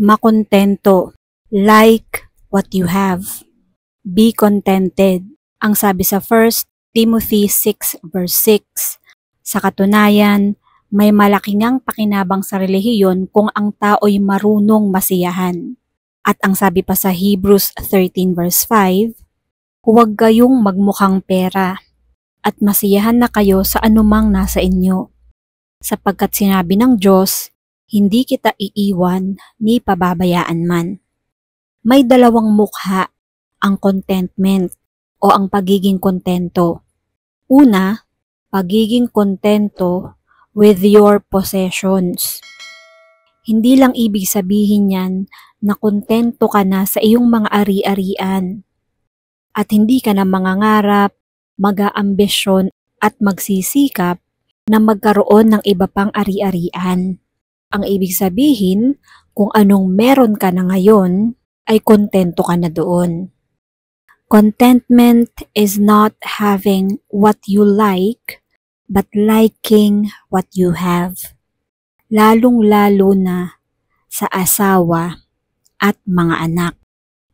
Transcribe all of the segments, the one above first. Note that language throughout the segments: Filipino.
makontento. Like what you have. Be contented. Ang sabi sa 1 Timothy 6 verse 6. Sa katunayan, may malaking pakinabang sa relihiyon kung ang tao'y marunong masiyahan. At ang sabi pa sa Hebrews 13 verse 5, Huwag kayong magmukhang pera at masiyahan na kayo sa anumang nasa inyo. Sapagkat sinabi ng Diyos, hindi kita iiwan ni pababayaan man. May dalawang mukha ang contentment o ang pagiging kontento. Una, pagiging kontento with your possessions. Hindi lang ibig sabihin yan na kontento ka na sa iyong mga ari-arian at hindi ka na mangangarap, mag-aambisyon at magsisikap na magkaroon ng iba pang ari-arian. Ang ibig sabihin, kung anong meron ka na ngayon, ay kontento ka na doon. Contentment is not having what you like, but liking what you have. Lalong-lalo na sa asawa at mga anak.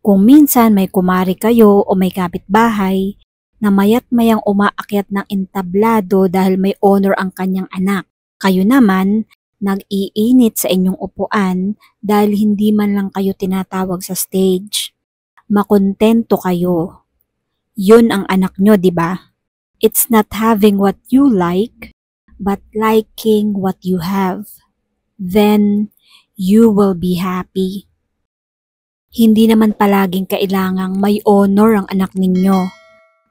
Kung minsan may kumari kayo o may kapitbahay na mayat mayang umaakyat ng entablado dahil may honor ang kanyang anak, kayo naman Nag-iinit sa inyong upuan dahil hindi man lang kayo tinatawag sa stage. Makontento kayo. Yun ang anak nyo, di ba? It's not having what you like, but liking what you have. Then, you will be happy. Hindi naman palaging kailangang may honor ang anak ninyo.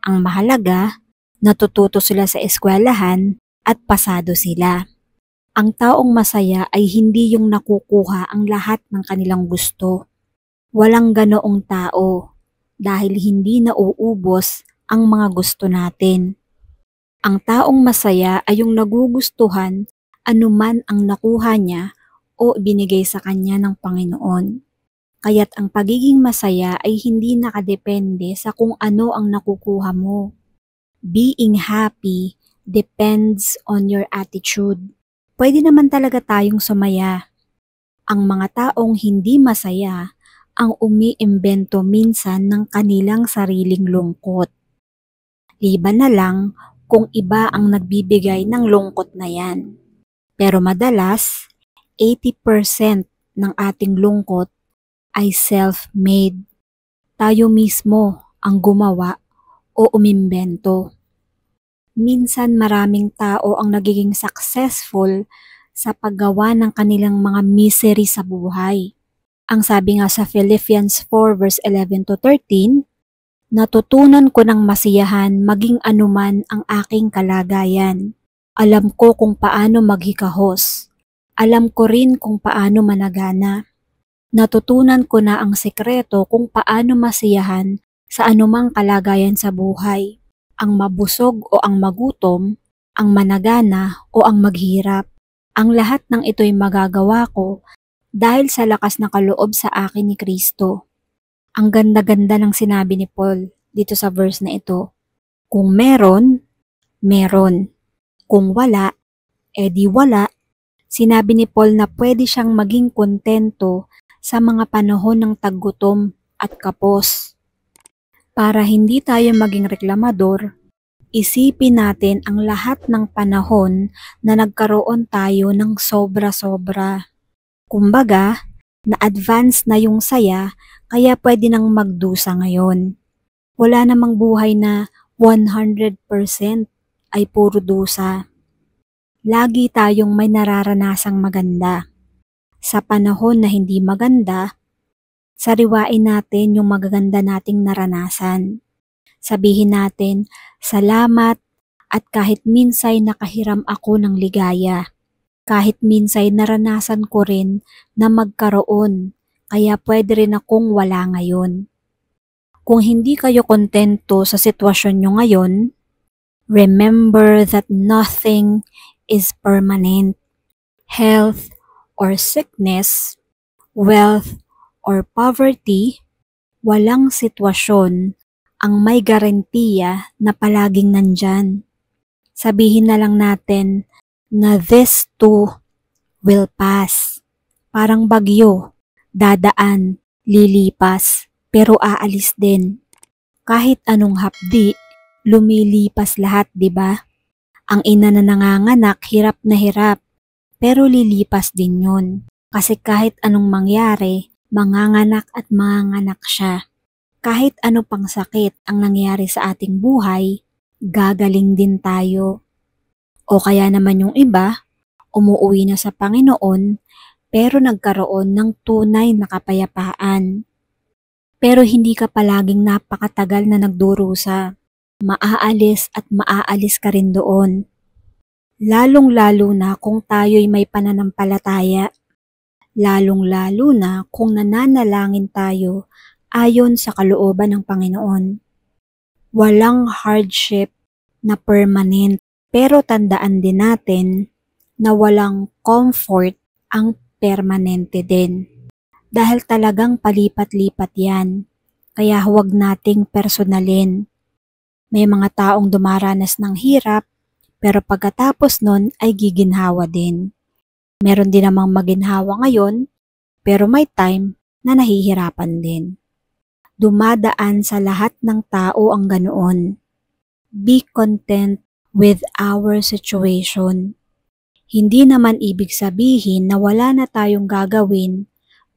Ang mahalaga, natututo sila sa eskwelahan at pasado sila. Ang taong masaya ay hindi yung nakukuha ang lahat ng kanilang gusto. Walang ganoong tao dahil hindi nauubos ang mga gusto natin. Ang taong masaya ay yung nagugustuhan anuman ang nakuha niya o binigay sa kanya ng Panginoon. Kaya't ang pagiging masaya ay hindi nakadepende sa kung ano ang nakukuha mo. Being happy depends on your attitude pwede naman talaga tayong sumaya. Ang mga taong hindi masaya ang umiimbento minsan ng kanilang sariling lungkot. Liban na lang kung iba ang nagbibigay ng lungkot na yan. Pero madalas, 80% ng ating lungkot ay self-made. Tayo mismo ang gumawa o umimbento minsan maraming tao ang nagiging successful sa paggawa ng kanilang mga misery sa buhay. Ang sabi nga sa Philippians 4 verse 11 to 13, Natutunan ko ng masiyahan maging anuman ang aking kalagayan. Alam ko kung paano maghikahos. Alam ko rin kung paano managana. Natutunan ko na ang sekreto kung paano masiyahan sa anumang kalagayan sa buhay ang mabusog o ang magutom, ang managana o ang maghirap. Ang lahat ng ito'y magagawa ko dahil sa lakas na kaloob sa akin ni Kristo. Ang ganda-ganda ng sinabi ni Paul dito sa verse na ito. Kung meron, meron. Kung wala, edi wala. Sinabi ni Paul na pwede siyang maging kontento sa mga panahon ng taggutom at kapos. Para hindi tayo maging reklamador, isipin natin ang lahat ng panahon na nagkaroon tayo ng sobra-sobra. Kumbaga, na-advance na yung saya kaya pwede nang magdusa ngayon. Wala namang buhay na 100% ay puro dusa. Lagi tayong may nararanasang maganda. Sa panahon na hindi maganda, Sariwain natin yung magaganda nating naranasan. Sabihin natin, salamat at kahit minsay nakahiram ako ng ligaya. Kahit minsay naranasan ko rin na magkaroon, kaya pwede rin akong wala ngayon. Kung hindi kayo kontento sa sitwasyon nyo ngayon, remember that nothing is permanent. Health or sickness, wealth or poverty, walang sitwasyon ang may garantiya na palaging nandyan. Sabihin na lang natin na this too will pass. Parang bagyo, dadaan, lilipas, pero aalis din. Kahit anong hapdi, lumilipas lahat, 'di ba? Ang ina na nanganganak, hirap na hirap, pero lilipas din 'yon. Kasi kahit anong mangyari, Manganganak at manganganak siya. Kahit ano pang sakit ang nangyari sa ating buhay, gagaling din tayo. O kaya naman yung iba, umuwi na sa Panginoon pero nagkaroon ng tunay na kapayapaan. Pero hindi ka palaging napakatagal na nagdurusa. Maaalis at maaalis ka rin doon. Lalong-lalo na kung tayo'y may pananampalataya lalong-lalo na kung nananalangin tayo ayon sa kalooban ng Panginoon. Walang hardship na permanent pero tandaan din natin na walang comfort ang permanente din. Dahil talagang palipat-lipat yan, kaya huwag nating personalin. May mga taong dumaranas ng hirap pero pagkatapos nun ay giginhawa din. Meron din namang maginhawa ngayon, pero may time na nahihirapan din. Dumadaan sa lahat ng tao ang ganoon. Be content with our situation. Hindi naman ibig sabihin na wala na tayong gagawin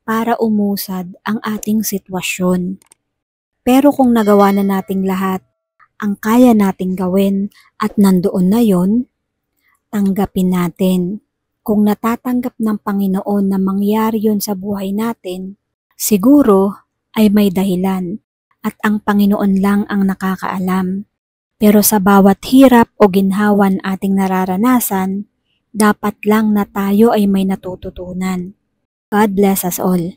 para umusad ang ating sitwasyon. Pero kung nagawa na nating lahat ang kaya nating gawin at nandoon na yon, tanggapin natin kung natatanggap ng Panginoon na mangyari yon sa buhay natin, siguro ay may dahilan at ang Panginoon lang ang nakakaalam. Pero sa bawat hirap o ginhawan ating nararanasan, dapat lang na tayo ay may natututunan. God bless us all.